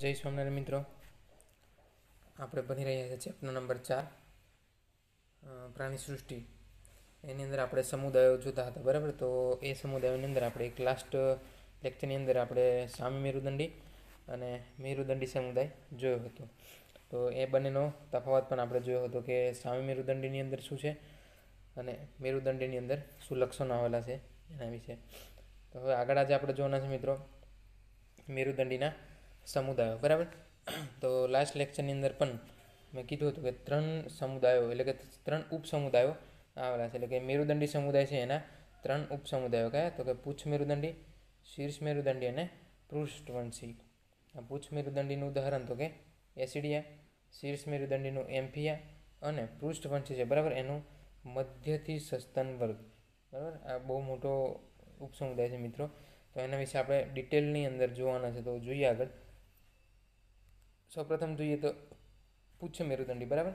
જય સ્વામિનારાયણ મિત્રો આપણે ભણી રહ્યા છીએ ચેપ્ટર નંબર ચાર પ્રાણી સૃષ્ટિ એની અંદર આપણે સમુદાયો જોતા હતા બરાબર તો એ સમુદાયોની અંદર આપણે એક લાસ્ટ લેક્ચરની અંદર આપણે સામી મેરુદંડી અને મેરુદંડી સમુદાય જોયો હતો તો એ બંનેનો તફાવત પણ આપણે જોયો હતો કે સામી મેરુદંડીની અંદર શું છે અને મેરુદંડીની અંદર શું લક્ષણો આવેલા છે એના વિશે તો હવે આગળ આજે આપણે જોવાના છે મિત્રો મેરુદંડીના સમુદાયો બરાબર તો લાસ્ટ લેક્ચરની અંદર પણ મેં કીધું હતું કે ત્રણ સમુદાયો એટલે કે ત્રણ ઉપસમુદાયો આવેલા છે એટલે કે મેરુદંડી સમુદાય છે એના ત્રણ ઉપસમુદાયો કયા તો કે પૂછ મેરુદંડી શીર્ષ મેરુદંડી અને પૃષ્ઠવંશી આ પૂછ મેરુદંડીનું ઉદાહરણ તો કે એસિડિયા શીર્ષ મેરુદંડીનું એમ્ફિયા અને પૃષ્ઠવંશી છે બરાબર એનું મધ્યથી સસ્તન વર્ગ બરાબર આ બહુ મોટો ઉપસમુદાય છે મિત્રો તો એના વિશે આપણે ડિટેલની અંદર જોવાના છે તો જોઈએ આગળ સૌપ્રથમ જોઈએ તો પૂચ્છ મેરુદંડી બરાબર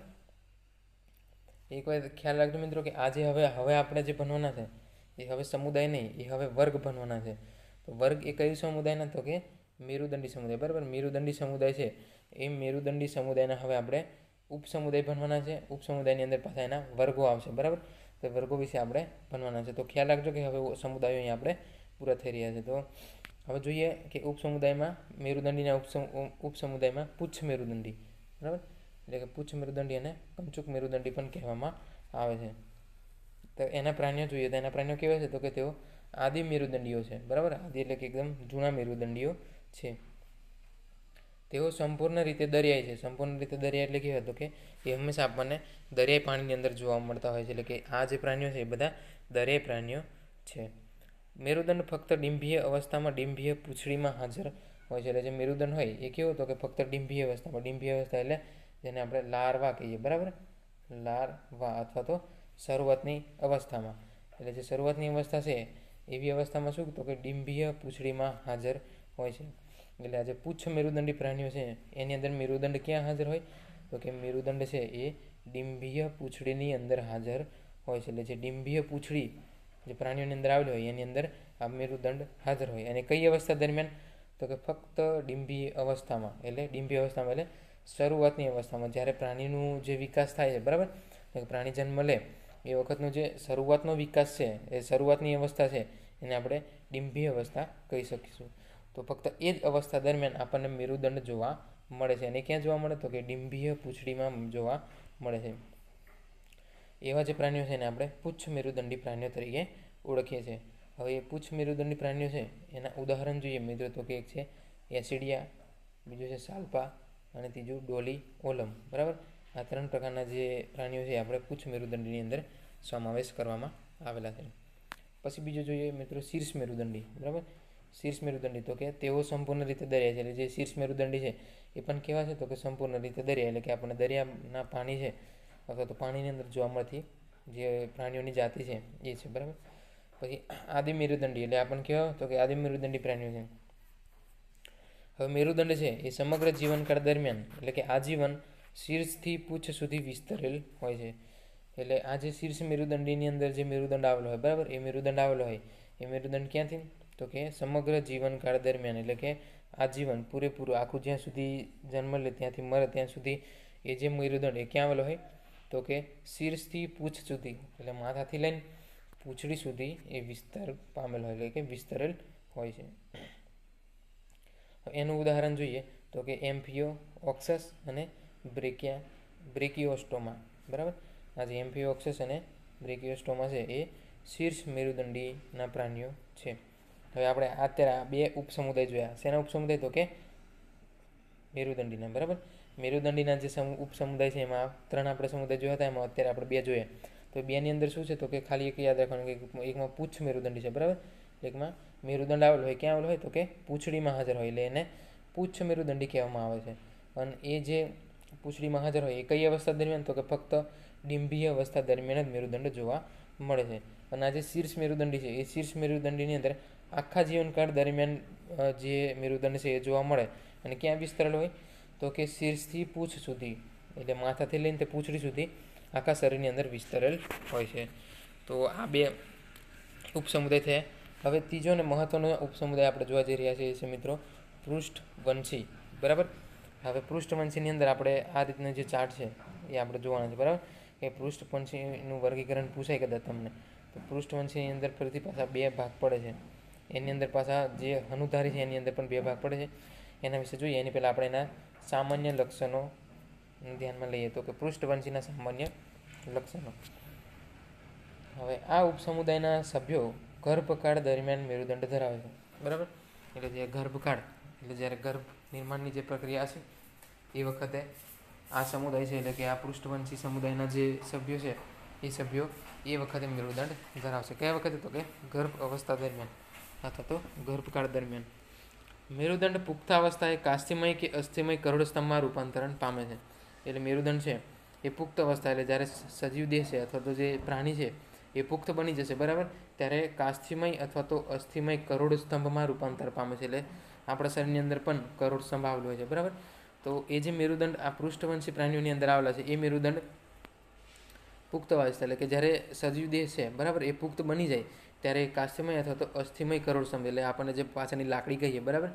એક વાર ખ્યાલ રાખજો મિત્રો કે આજે હવે હવે આપણે જે ભણવાના છે એ હવે સમુદાય નહીં એ હવે વર્ગ ભણવાના છે તો વર્ગ એ કયું સમુદાયના તો કે મેરુદંડી સમુદાય બરાબર મેરુદંડી સમુદાય છે એ મેરુદંડી સમુદાયના હવે આપણે ઉપસમુદાય ભણવાના છે ઉપસમુદાયની અંદર પાછા એના વર્ગો આવશે બરાબર તો વર્ગો વિશે આપણે ભણવાના છે તો ખ્યાલ રાખજો કે હવે સમુદાયો અહીં આપણે પૂરા થઈ રહ્યા છે તો હવે જોઈએ કે ઉપસમુદાયમાં મેરુદંડીના ઉપસમ ઉપસમુદાયમાં પુચ્છ મેરુદંડી બરાબર એટલે કે પુચ્છ મેરુદંડી અને કમચુક મેરુદંડી પણ કહેવામાં આવે છે તો એના પ્રાણીઓ જોઈએ તો એના પ્રાણીઓ કેવા છે તો કે તેઓ આદિ મેરુદંડીઓ છે બરાબર આદિ એટલે કે એકદમ જૂના મેરુદંડીઓ છે તેઓ સંપૂર્ણ રીતે દરિયાઈ છે સંપૂર્ણ રીતે દરિયા એટલે કહેવાય તો કે એ હંમેશા આપણને દરિયાઈ પાણીની અંદર જોવા મળતા હોય છે એટલે કે આ જે પ્રાણીઓ છે એ બધા દરિયાઈ પ્રાણીઓ છે મેરુદંડ ફક્ત ડિંભીય અવસ્થામાં ડિંભીય પૂંછડીમાં હાજર હોય છે એટલે જે મેરુદંડ હોય એ કેવો તો કે ફક્ત ડિંભીય અવસ્થામાં ડિંભીય અવસ્થા એટલે જેને આપણે લાર્વા કહીએ બરાબર લાર્વા અથવા તો શરૂઆતની અવસ્થામાં એટલે જે શરૂઆતની અવસ્થા છે એવી અવસ્થામાં શું તો કે ડિંભીય પૂછડીમાં હાજર હોય છે એટલે આ જે પૂચ્છ મેરુદંડી પ્રાણીઓ છે એની અંદર મેરુદંડ ક્યાં હાજર હોય તો કે મેરુદંડ છે એ ડિંભીય પૂંછડીની અંદર હાજર હોય છે એટલે જે ડિંભીય પૂંછડી જે પ્રાણીઓની અંદર આવેલી હોય એની અંદર આ મેરુદંડ હાજર હોય અને કઈ અવસ્થા દરમિયાન તો કે ફક્ત ડીંભી અવસ્થામાં એટલે ડીંભી અવસ્થામાં એટલે શરૂઆતની અવસ્થામાં જ્યારે પ્રાણીનું જે વિકાસ થાય છે બરાબર પ્રાણી જન્મ લે એ વખતનો જે શરૂઆતનો વિકાસ છે એ શરૂઆતની અવસ્થા છે એને આપણે ડીંભી અવસ્થા કહી શકીશું તો ફક્ત એ જ અવસ્થા દરમિયાન આપણને મેરુદંડ જોવા મળે છે અને ક્યાં જોવા મળે તો કે ડીંભીય પૂંછડીમાં જોવા મળે છે એવા જે પ્રાણીઓ છે એને આપણે પુચ્છ મેરુદંડી પ્રાણીઓ તરીકે ઓળખીએ છીએ હવે એ પુચ્છ મેરુદંડી પ્રાણીઓ છે એના ઉદાહરણ જોઈએ મિત્રો તો કે એક છે એસિડિયા બીજું છે સાલ્પા અને ત્રીજું ડોલી ઓલમ બરાબર આ ત્રણ પ્રકારના જે પ્રાણીઓ છે આપણે પુચ્છ મેરુદંડીની અંદર સમાવેશ કરવામાં આવેલા છે પછી બીજું જોઈએ મિત્રો શીર્ષ મેરુદંડી બરાબર શીર્ષ મેરુદંડી તો કે તેઓ સંપૂર્ણ રીતે દરિયા છે એટલે જે શીર્ષ મેરુદંડી છે એ પણ કેવા છે તો કે સંપૂર્ણ રીતે દરિયા એટલે કે આપણે દરિયાના પાણી છે અથવા તો પાણીની અંદર જોવા મળતી જે પ્રાણીઓની જાતિ છે એ છે બરાબર પછી આદિ મેરુદંડી એટલે આપણને કહેવાય તો કે આદિ મેરુદંડી પ્રાણીઓ છે હવે મેરુદંડ છે એ સમગ્ર જીવનકાળ દરમિયાન એટલે કે આજીવન શીર્ષથી પૂછ સુધી વિસ્તરેલ હોય છે એટલે આ જે શીર્ષ મેરુદંડીની અંદર જે મેરુદંડ આવેલો હોય બરાબર એ મેરુદંડ આવેલો હોય એ મેરુદંડ ક્યાંથી તો કે સમગ્ર જીવનકાળ દરમિયાન એટલે કે આજીવન પૂરેપૂરું આખું જ્યાં સુધી જન્મ લે ત્યાંથી મરે ત્યાં સુધી એ જે મેરુદંડ એ ક્યાં આવેલો હોય તો કે શીર્ષથી પૂછ સુધી એટલે માથાથી લઈને પૂંછડી સુધી એ વિસ્તાર પામેલો હોય એટલે કે વિસ્તરેલ હોય છે એનું ઉદાહરણ જોઈએ તો કે એમ્ફિયો ઓક્સસ અને બ્રિકિયા બ્રેકિયોસ્ટોમા બરાબર આજે જે એમ્ફિયો ઓક્સસ અને બ્રેકિયોસ્ટોમા છે એ શીર્ષ મેરુદંડીના પ્રાણીઓ છે હવે આપણે અત્યારે આ બે ઉપસમુદાય જોયા શેના ઉપસમુદાય તો કે મેરુદંડીના બરાબર મેરુદંડીના જે સમ ઉપસમુદાય છે એમાં ત્રણ આપણે સમુદાય જોયા હતા એમાં અત્યારે આપણે બે જોઈએ તો બેની અંદર શું છે તો કે ખાલી એક યાદ રાખવાનું કે એકમાં પૂછ મેરુદંડી છે બરાબર એકમાં મેરુદંડ આવેલો હોય ક્યાં આવેલો હોય તો કે પૂંછડીમાં હાજર હોય એટલે એને પૂછ મેરુદંડી કહેવામાં આવે છે અને એ જે પૂંછડીમાં હાજર હોય એ કઈ અવસ્થા દરમિયાન તો કે ફક્ત ડિંભી અવસ્થા દરમિયાન જ મેરુદંડ જોવા મળે છે અને આ જે શીર્ષ મેરુદંડી છે એ શીર્ષ મેરુદંડીની અંદર આખા જીવનકાળ દરમિયાન જે મેરુદંડ છે એ જોવા મળે અને ક્યાં વિસ્તરેલો હોય તો કે શિર્ષથી પૂછ સુધી એટલે માથાથી લઈને તે પૂંછડી સુધી આખા શરીરની અંદર વિસ્તરેલ હોય છે તો આ બે ઉપસમુદાય છે હવે ત્રીજો અને મહત્ત્વનો ઉપસમુદાય આપણે જોવા જઈ રહ્યા છીએ છે મિત્રો પૃષ્ઠવંશી બરાબર હવે પૃષ્ઠવંશીની અંદર આપણે આ રીતના જે ચાર્ટ છે એ આપણે જોવાના છે બરાબર કે પૃષ્ઠવંશીનું વર્ગીકરણ પૂછાય કદાચ તમને તો પૃષ્ઠવંશીની અંદર ફરીથી પાછા બે ભાગ પડે છે એની અંદર પાછા જે હનુધારી છે એની અંદર પણ બે ભાગ પડે છે એના વિશે જોઈએ એની પહેલાં આપણે એના સામાન્ય લક્ષણો ધ્યાનમાં લઈએ તો કે પૃષ્ઠવંશીના સામાન્ય લક્ષણો હવે આ ઉપસમુદાયના સભ્યો ગર્ભકાળ દરમિયાન મેરુદંડ ધરાવે છે બરાબર એટલે જે ગર્ભકાળ એટલે જ્યારે ગર્ભ નિર્માણની જે પ્રક્રિયા છે એ વખતે આ સમુદાય છે એટલે કે આ પૃષ્ઠવંશી સમુદાયના જે સભ્યો છે એ સભ્યો એ વખતે મેરુદંડ ધરાવશે કયા વખતે તો કે ગર્ભ અવસ્થા દરમિયાન અથવા તો ગર્ભકાળ દરમિયાન મેરુદંડ એ કાસ્થિમય કે અસ્થિમય કરોડસ્તંભમાં રૂપાંતરણ પામે છે એટલે મેરુદંડ છે એ પુખ્ત અવસ્થા એટલે જ્યારે સજીવ દેહ છે અથવા તો જે પ્રાણી છે એ પુખ્ત બની જશે બરાબર ત્યારે કાસ્થિમય અથવા તો અસ્થિમય કરોડસ્તંભમાં રૂપાંતર પામે છે એટલે આપણા શરીરની અંદર પણ કરોડસ્તંભ આવેલો હોય છે બરાબર તો એ જે મેરુદંડ આ પૃષ્ઠવંશી પ્રાણીઓની અંદર આવેલા છે એ મેરુદંડ પુખ્ત અવસ્થા એટલે કે જ્યારે સજીવ છે બરાબર એ પુખ્ત બની જાય ત્યારે કાસ્યમય અથવા તો અસ્થિમય કરોડ કરોડસમ એટલે આપણને જે પાછળની લાકડી કહીએ બરાબર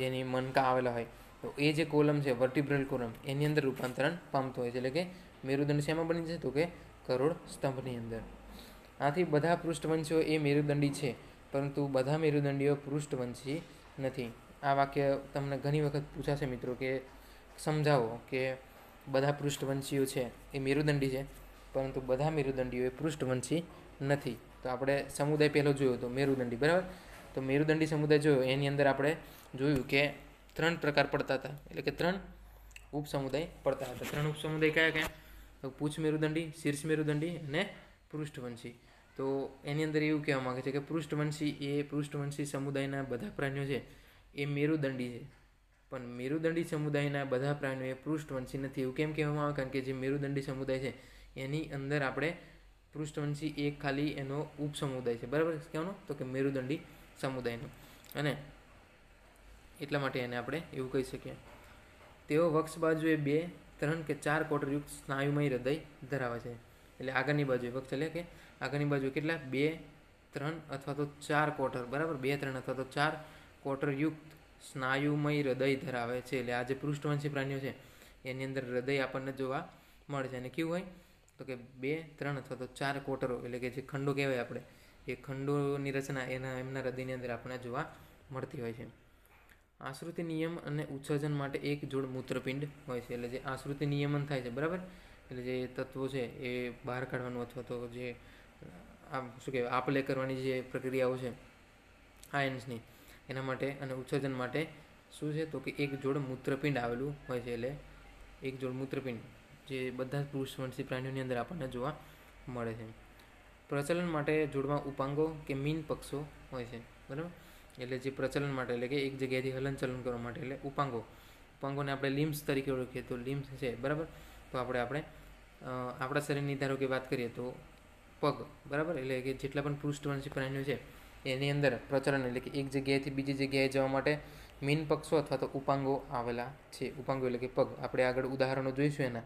જેની મનકા આવેલા હોય તો એ જે કોલમ છે વર્ટિબ્રલ કોલમ એની અંદર રૂપાંતરણ પામતો હોય છે એટલે કે મેરુદંડ શેમાં બની છે તો કે કરોડ સ્તંભની અંદર આથી બધા પૃષ્ઠવંશીઓ એ મેરુદંડી છે પરંતુ બધા મેરુદંડીઓ પૃષ્ઠવંશી નથી આ વાક્ય તમને ઘણી વખત પૂછાશે મિત્રો કે સમજાવો કે બધા પૃષ્ઠવંશીઓ છે એ મેરુદંડી છે પરંતુ બધા મેરુદંડીઓ એ પૃષ્ઠવંશી નથી તો આપણે સમુદાય પહેલો જોયો હતો મેરુદંડી બરાબર તો મેરુદંડી સમુદાય જોયો એની અંદર આપણે જોયું કે ત્રણ પ્રકાર પડતા હતા એટલે કે ત્રણ ઉપસમુદાય પડતા હતા ત્રણ ઉપસમુદાય કયા કયા તો પૂછ મેરુદંડી શીર્ષ મેરુદંડી અને પૃષ્ઠવંશી તો એની અંદર એવું કહેવા માગે છે કે પૃષ્ઠવંશી એ પૃષ્ઠવંશી સમુદાયના બધા પ્રાણીઓ છે એ મેરુદંડી છે પણ મેરુદંડી સમુદાયના બધા પ્રાણીઓ એ પૃષ્ઠવંશી નથી એવું કેમ કહેવામાં આવે કારણ કે જે મેરુદંડી સમુદાય છે એની અંદર આપણે પૃષ્ઠવંશી એક ખાલી એનો ઉપસમુદાય છે બરાબર કેવાનો તો કે મેરુદંડી સમુદાયનો અને એટલા માટે એને આપણે એવું કહી શકીએ તેઓ વક્ષ બાજુએ બે ત્રણ કે ચાર કોટરયુક્ત સ્નાયુમય હૃદય ધરાવે છે એટલે આગળની બાજુએ વક્ષ એટલે કે આગળની બાજુ કેટલા બે ત્રણ અથવા તો ચાર કોટર બરાબર બે ત્રણ અથવા તો ચાર કોટરયુક્ત સ્નાયુમય હૃદય ધરાવે છે એટલે આ જે પૃષ્ઠવંશી પ્રાણીઓ છે એની અંદર હૃદય આપણને જોવા મળે છે અને કેવું હોય તો કે બે ત્રણ અથવા તો ચાર કોટરો એટલે કે જે ખંડો કહેવાય આપણે એ ખંડોની રચના એના એમના હૃદયની અંદર આપણને જોવા મળતી હોય છે આશ્રુતિ નિયમ અને ઉત્સર્જન માટે એક જોડ મૂત્રપિંડ હોય છે એટલે જે આશ્રુતિ નિયમન થાય છે બરાબર એટલે જે તત્વો છે એ બહાર કાઢવાનું અથવા તો જે આમ શું કહેવાય આપ લે કરવાની જે પ્રક્રિયાઓ છે આયન્સની એના માટે અને ઉત્સર્જન માટે શું છે તો કે એક જોડ મૂત્રપિંડ આવેલું હોય છે એટલે એક જોડ મૂત્રપિંડ જે બધા જ પુરુષવંશી પ્રાણીઓની અંદર આપણને જોવા મળે છે પ્રચલન માટે જોડમાં ઉપાંગો કે મીન પક્ષો હોય છે બરાબર એટલે જે પ્રચલન માટે એટલે કે એક જગ્યાએથી હલનચલન કરવા માટે એટલે ઉપાંગો ઉપાંગોને આપણે લિમ્સ તરીકે ઓળખીએ તો લિમ્સ છે બરાબર તો આપણે આપણે આપણા શરીરની ધારો કે વાત કરીએ તો પગ બરાબર એટલે કે જેટલા પણ પૃષ્ઠવંશી પ્રાણીઓ છે એની અંદર પ્રચલન એટલે કે એક જગ્યાએથી બીજી જગ્યાએ જવા માટે મીન પક્ષો અથવા તો ઉપાંગો આવેલા છે ઉપાંગો એટલે કે પગ આપણે આગળ ઉદાહરણો જોઈશું એના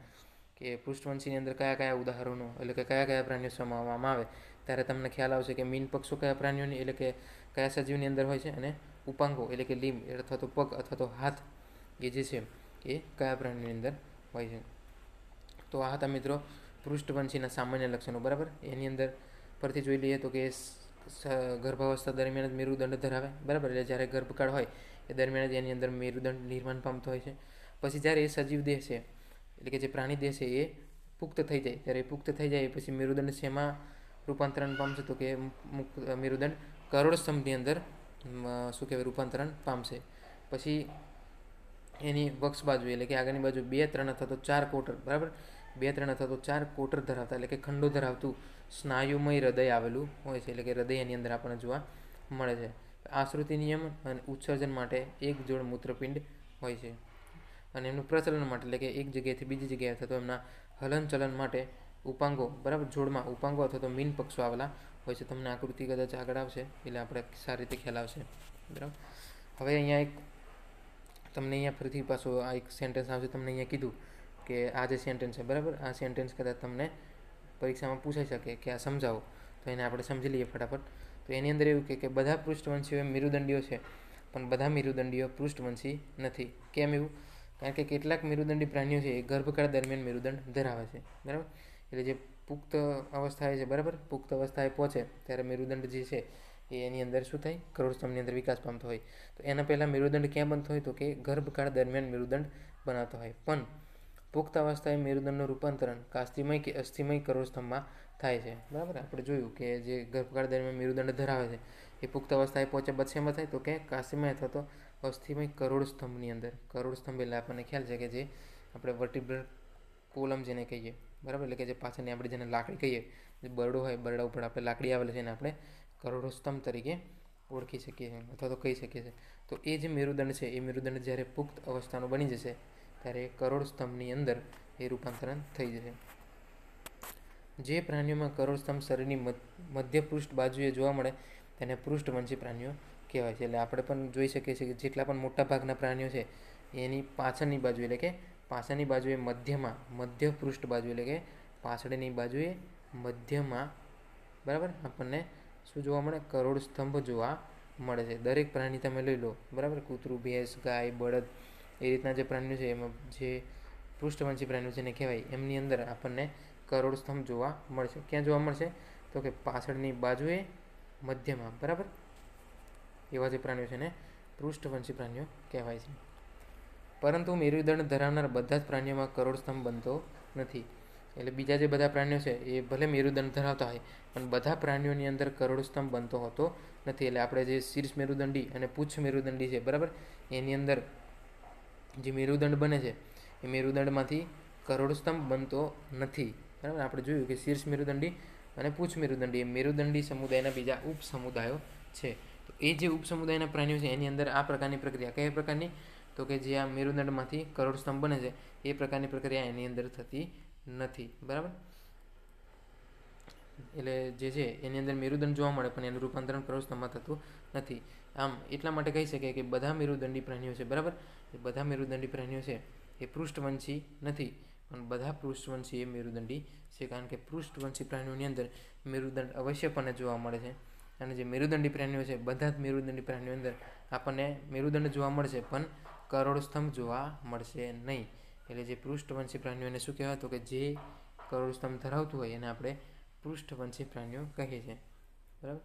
કે પૃષ્ઠવંશીની અંદર કયા કયા ઉદાહરણો એટલે કે કયા કયા પ્રાણીઓ સમાવવામાં આવે ત્યારે તમને ખ્યાલ આવશે કે મીન પક્ષો કયા પ્રાણીઓની એટલે કે કયા સજીવની અંદર હોય છે અને ઉપાંગો એટલે કે લીમ અથવા તો પગ અથવા તો હાથ એ જે છે એ કયા પ્રાણીની અંદર હોય છે તો આ હતા મિત્રો પૃષ્ઠવંશીના સામાન્ય લક્ષણો બરાબર એની અંદર પરથી જોઈ લઈએ તો કે ગર્ભાવસ્થા દરમિયાન જ મેરુદંડ ધરાવે બરાબર એટલે જ્યારે ગર્ભકાળ હોય એ દરમિયાન જ એની અંદર મેરુદંડ નિર્માણ પામતો હોય છે પછી જ્યારે એ સજીવ દેહ છે એટલે કે જે પ્રાણી પ્રાણીદેહ છે એ પુખ્ત થઈ જાય ત્યારે પુખ્ત થઈ જાય પછી મેરુદંડ શેમાં રૂપાંતરણ પામશે તો કે મેરુદંડ કરોડસ્તંભની અંદર શું કહેવાય રૂપાંતરણ પામશે પછી એની વક્ષ બાજુ એટલે કે આગળની બાજુ બે ત્રણ અથવા તો ચાર કોટર બરાબર બે ત્રણ અથવા તો ચાર કોટર ધરાવતા એટલે કે ખંડો ધરાવતું સ્નાયુમય હૃદય આવેલું હોય છે એટલે કે હૃદય એની અંદર આપણને જોવા મળે છે આશ્રુતિ નિયમ અને ઉત્સર્જન માટે એક જોડ મૂત્રપિંડ હોય છે અને એમનું પ્રચલન માટે એટલે કે એક જગ્યાએથી બીજી જગ્યાએ અથવા તો એમના હલનચલન માટે ઉપાંગો બરાબર જોડમાં ઉપાંગો અથવા તો મીન પક્ષો આવેલા હોય છે તમને આકૃતિ કદાચ આગળ આવશે એટલે આપણે સારી રીતે ખ્યાલ આવશે બરાબર હવે અહીંયા એક તમને અહીંયા ફરીથી પાછો આ એક સેન્ટેન્સ આવશે તમને અહીંયા કીધું કે આ જે સેન્ટેન્સ છે બરાબર આ સેન્ટેન્સ કદાચ તમને પરીક્ષામાં પૂછાઈ શકે કે આ સમજાવો તો એને આપણે સમજી લઈએ ફટાફટ તો એની અંદર એવું કે બધા પૃષ્ઠવંશીઓ એ મિરુદંડીઓ છે પણ બધા મિરુદંડીઓ પૃષ્ઠવંશી નથી કેમ એવું કારણ કે કેટલાક મેરુદંડી પ્રાણીઓ છે એ ગર્ભકાળ દરમિયાન મેરુદંડ ધરાવે છે બરાબર એટલે જે પુખ્ત અવસ્થાએ છે બરાબર પુખ્ત અવસ્થાએ પહોંચે ત્યારે મેરુદંડ જે છે એ એની અંદર શું થાય કરોડસ્તંભની અંદર વિકાસ પામતો હોય તો એના પહેલાં મેરુદંડ ક્યાં બનતો હોય તો કે ગર્ભકાળ દરમિયાન મેરુદંડ બનાવતો હોય પણ પુખ્ત અવસ્થાએ મેરુદંડનું રૂપાંતરણ કાસ્તિમય કે અસ્થિમય કરોડસ્તંભમાં થાય છે બરાબર આપણે જોયું કે જે ગર્ભકાળ દરમિયાન મેરુદંડ ધરાવે છે એ પુખ્ત અવસ્થાએ પહોંચે બચ્છેમાં થાય તો કે કાસ્તિમય અથવા તો અસ્થિમય કરોડસ્તંભની અંદર કરોડસ્તંભ એટલે આપણને ખ્યાલ છે કે જે આપણે વર્ટિબ્રલ કોલમ જેને કહીએ બરાબર એટલે કે જે પાછળની આપણે જેને લાકડી કહીએ જે બરડો હોય બરડા ઉપર આપણે લાકડી આવેલી છે એને આપણે કરોડોસ્તંભ તરીકે ઓળખી શકીએ છીએ અથવા તો કહી શકીએ છીએ તો એ જે મેરુદંડ છે એ મેરુદંડ જ્યારે પુખ્ત અવસ્થાનું બની જશે ત્યારે કરોડ સ્તંભની અંદર એ રૂપાંતરણ થઈ જશે જે પ્રાણીઓમાં કરોડસ્તંભ શરીરની મધ્ય પૃષ્ઠ બાજુએ જોવા મળે તેને પૃષ્ઠવંશી પ્રાણીઓ કહેવાય છે એટલે આપણે પણ જોઈ શકીએ છીએ કે જેટલા પણ મોટા ભાગના પ્રાણીઓ છે એની પાછળની બાજુ એટલે કે પાછળની બાજુએ મધ્યમાં મધ્ય પૃષ્ઠ બાજુ એટલે કે પાછળની બાજુએ મધ્યમાં બરાબર આપણને શું જોવા મળે કરોડ સ્તંભ જોવા મળે છે દરેક પ્રાણી તમે લઈ લો બરાબર કૂતરું ભેંસ ગાય બળદ એ રીતના જે પ્રાણીઓ છે એમાં જે પૃષ્ઠવંશી પ્રાણીઓ છે એને કહેવાય એમની અંદર આપણને કરોડ સ્તંભ જોવા મળશે ક્યાં જોવા મળશે તો કે પાછળની બાજુએ મધ્યમાં બરાબર એવા જે પ્રાણીઓ છે ને પૃષ્ઠવંશી પ્રાણીઓ કહેવાય છે પરંતુ મેરુદંડ ધરાવનાર બધા જ પ્રાણીઓમાં કરોડસ્તંભ બનતો નથી એટલે બીજા જે બધા પ્રાણીઓ છે એ ભલે મેરુદંડ ધરાવતા હોય પણ બધા પ્રાણીઓની અંદર કરોડસ્તંભ બનતો હોતો નથી એટલે આપણે જે શીર્ષ મેરુદંડી અને પૂછ મેરુદંડી છે બરાબર એની અંદર જે મેરુદંડ બને છે એ મેરુદંડમાંથી કરોડસ્તંભ બનતો નથી બરાબર આપણે જોયું કે શીર્ષ મેરુદંડી અને પૂછ મેરુદંડી એ મેરુદંડી સમુદાયના બીજા ઉપ સમુદાયો છે એ જે ઉપસમુદાયના પ્રાણીઓ છે એની અંદર આ પ્રકારની પ્રક્રિયા કયા પ્રકારની તો કે જે આ મેરુદંડમાંથી કરોડસ્તંભ બને છે એ પ્રકારની પ્રક્રિયા એની અંદર થતી નથી બરાબર એટલે જે છે એની અંદર મેરુદંડ જોવા મળે પણ એનું રૂપાંતરણ કરોડસ્તંભમાં થતું નથી આમ એટલા માટે કહી શકાય કે બધા મેરુદંડી પ્રાણીઓ છે બરાબર બધા મેરુદંડી પ્રાણીઓ છે એ પૃષ્ઠવંશી નથી પણ બધા પૃષ્ઠવંશી એ મેરુદંડી છે કારણ કે પૃષ્ઠવંશી પ્રાણીઓની અંદર મેરુદંડ અવશ્યપણે જોવા મળે છે અને જે મેરુદંડી પ્રાણીઓ છે બધા જ મેરુદંડી પ્રાણીઓ અંદર આપણને મેરુદંડ જોવા મળશે પણ કરોડસ્તંભ જોવા મળશે નહીં એટલે જે પૃષ્ઠવંશી પ્રાણીઓને શું કહેવાય તો કે જે કરોડસ્તંભ ધરાવતું હોય એને આપણે પૃષ્ઠવંશી પ્રાણીઓ કહીએ છીએ બરાબર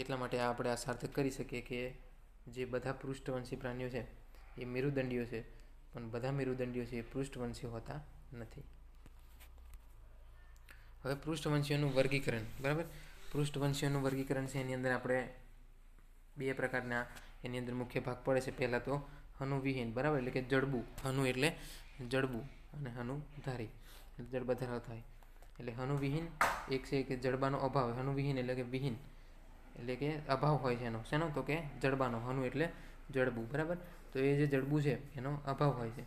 એટલા માટે આપણે આ સાર્થક કરી શકીએ કે જે બધા પૃષ્ઠવંશી પ્રાણીઓ છે એ મેરુદંડીઓ છે પણ બધા મેરુદંડીઓ છે એ પૃષ્ઠવંશી હોતા નથી હવે પૃષ્ઠવંશીઓનું વર્ગીકરણ બરાબર પૃષ્ઠવંશીઓનું વર્ગીકરણ છે એની અંદર આપણે બે પ્રકારના એની અંદર મુખ્ય ભાગ પડે છે પહેલાં તો હનુવિહીન બરાબર એટલે કે જડબું હનુ એટલે જડબું અને હનુધારી એટલે જડબા ધરાવતા હોય એટલે હનુવિહીન એક છે કે જડબાનો અભાવ હનુવિહીન એટલે કે વિહીન એટલે કે અભાવ હોય છે એનો શેનો તો કે જડબાનો હનુ એટલે જડબું બરાબર તો એ જે જડબું છે એનો અભાવ હોય છે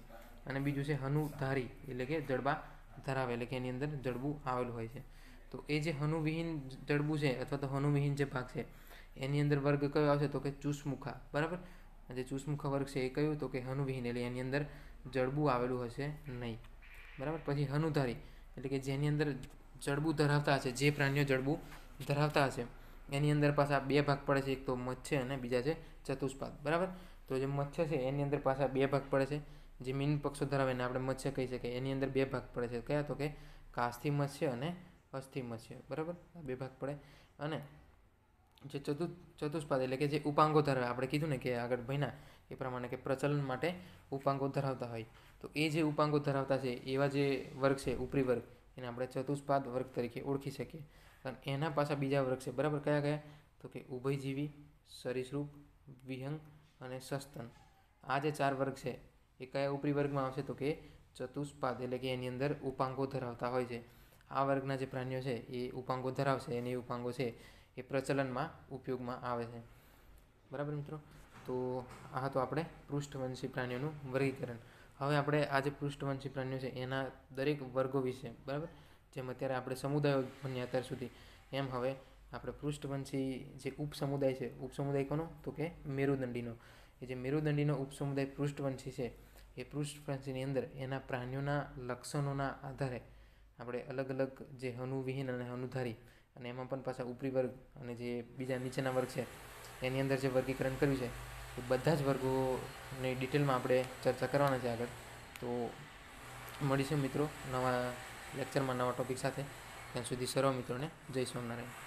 અને બીજું છે હનુધારી એટલે કે જડબા ધરાવે એટલે કે એની અંદર જડબું આવેલું હોય છે તો એ જે હનુવિહીન જડબું છે અથવા તો હનુવિહીન જે ભાગ છે એની અંદર વર્ગ કયો આવશે તો કે ચુસમુખા બરાબર જે ચુસમુખા વર્ગ છે એ કયું તો કે હનુવિહીન એટલે એની અંદર જડબું આવેલું હશે નહીં બરાબર પછી હનુધારી એટલે કે જેની અંદર જડબું ધરાવતા હશે જે પ્રાણીઓ જડબું ધરાવતા હશે એની અંદર પાછા બે ભાગ પડે છે એક તો મચ્છ અને બીજા છે ચતુષ્પાદ બરાબર તો જે મચ્છ છે એની અંદર પાછા બે ભાગ પડે છે જે મીન પક્ષો ધરાવે ને આપણે મચ્છ કહી શકીએ એની અંદર બે ભાગ પડે છે કયા તો કે કાસ્થી મચ્છ અને અસ્થિમત છે બરાબર બે ભાગ પડે અને જે ચતુ ચતુષ્પાદ એટલે કે જે ઉપાંગો ધરાવે આપણે કીધું ને કે આગળ ભણ્યા એ પ્રમાણે કે પ્રચલન માટે ઉપાંગો ધરાવતા હોય તો એ જે ઉપાંગો ધરાવતા છે એવા જે વર્ગ છે ઉપરી વર્ગ એને આપણે ચતુષ્પાદ વર્ગ તરીકે ઓળખી શકીએ અને એના પાછા બીજા વર્ગ છે બરાબર કયા કયા તો કે ઉભયજીવી સરીસૃપ વિહંગ અને સસ્તન આ જે ચાર વર્ગ છે એ કયા ઉપરી વર્ગમાં આવશે તો કે ચતુષ્પાદ એટલે કે એની અંદર ઉપાંગો ધરાવતા હોય છે આ વર્ગના જે પ્રાણીઓ છે એ ઉપાંગો ધરાવશે એની ઉપાંગો છે એ પ્રચલનમાં ઉપયોગમાં આવે છે બરાબર મિત્રો તો આ તો આપણે પૃષ્ઠવંશી પ્રાણીઓનું વર્ગીકરણ હવે આપણે આ જે પૃષ્ઠવંશી પ્રાણીઓ છે એના દરેક વર્ગો વિશે બરાબર જેમ અત્યારે આપણે સમુદાયો ભણ્યા અત્યાર સુધી એમ હવે આપણે પૃષ્ઠવંશી જે ઉપસમુદાય છે ઉપસમુદાય કોનો તો કે મેરુદંડીનો એ જે મેરુદંડીનો ઉપસમુદાય પૃષ્ઠવંશી છે એ પૃષ્ઠવંશીની અંદર એના પ્રાણીઓના લક્ષણોના આધારે આપણે અલગ અલગ જે હનુવિહીન અને હનુધારી અને એમાં પણ પાછા ઉપરી વર્ગ અને જે બીજા નીચેના વર્ગ છે એની અંદર જે વર્ગીકરણ કર્યું છે એ બધા જ વર્ગોની ડિટેલમાં આપણે ચર્ચા કરવાના છે આગળ તો મળીશું મિત્રો નવા લેક્ચરમાં નવા ટૉપિક સાથે ત્યાં સુધી સર્વ મિત્રોને જય સ્વામિનારાયણ